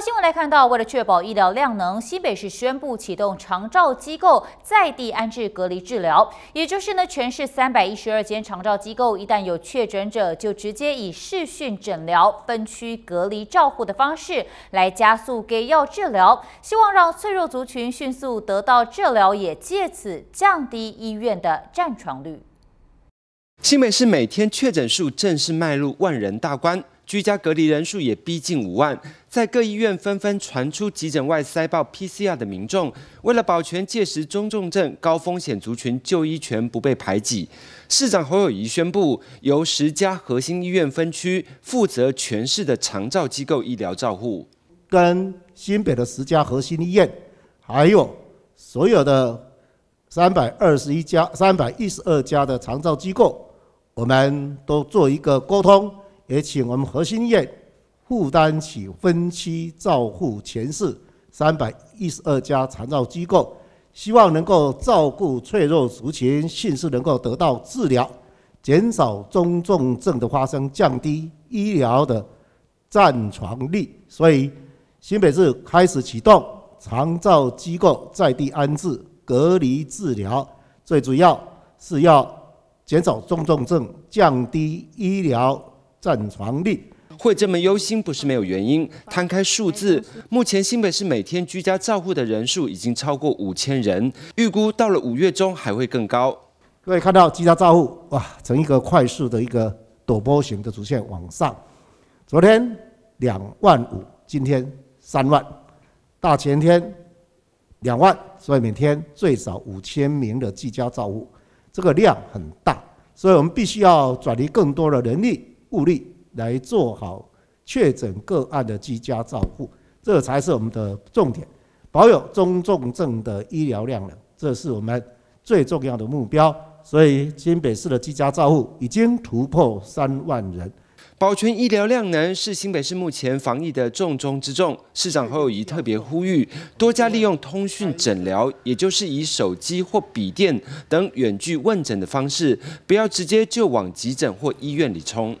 新闻来看到，为了确保医疗量能，西北市宣布启动长照机构在地安置隔离治疗，也就是呢，全市三百一十二间长照机构一旦有确诊者，就直接以视讯诊疗、分区隔离照护的方式来加速给药治疗，希望让脆弱族群迅速得到治疗，也借此降低医院的占床率。西北市每天确诊数正式迈入万人大关。居家隔离人数也逼近五万，在各医院纷纷传出急诊外塞爆 PCR 的民众，为了保全届时中重症高风险族群就医权不被排挤，市长侯友谊宣布由十家核心医院分区负责全市的长照机构医疗照护，跟新北的十家核心医院，还有所有的三百二十一家、三百一十二家的长照机构，我们都做一个沟通。也请我们核心业负担起分期照护全市三百一十二家长照机构，希望能够照顾脆弱族群，迅速能够得到治疗，减少中重症的发生，降低医疗的占床率。所以新北市开始启动长照机构在地安置隔离治疗，最主要是要减少中重症，降低医疗。战防率。会这么忧心，不是没有原因。摊开数字，目前新北市每天居家照护的人数已经超过五千人，预估到了五月中还会更高。各位看到居家照护哇，成一个快速的一个陡波型的出现往上。昨天两万五，今天三万，大前天两万，所以每天最少五千名的居家照护，这个量很大，所以我们必须要转移更多的人力。物力来做好确诊个案的居家照护，这才是我们的重点。保有中重症的医疗量能，这是我们最重要的目标。所以新北市的居家照护已经突破三万人，保全医疗量能是新北市目前防疫的重中之重。市长侯友谊特别呼吁，多加利用通讯诊疗，也就是以手机或笔电等远距问诊的方式，不要直接就往急诊或医院里冲。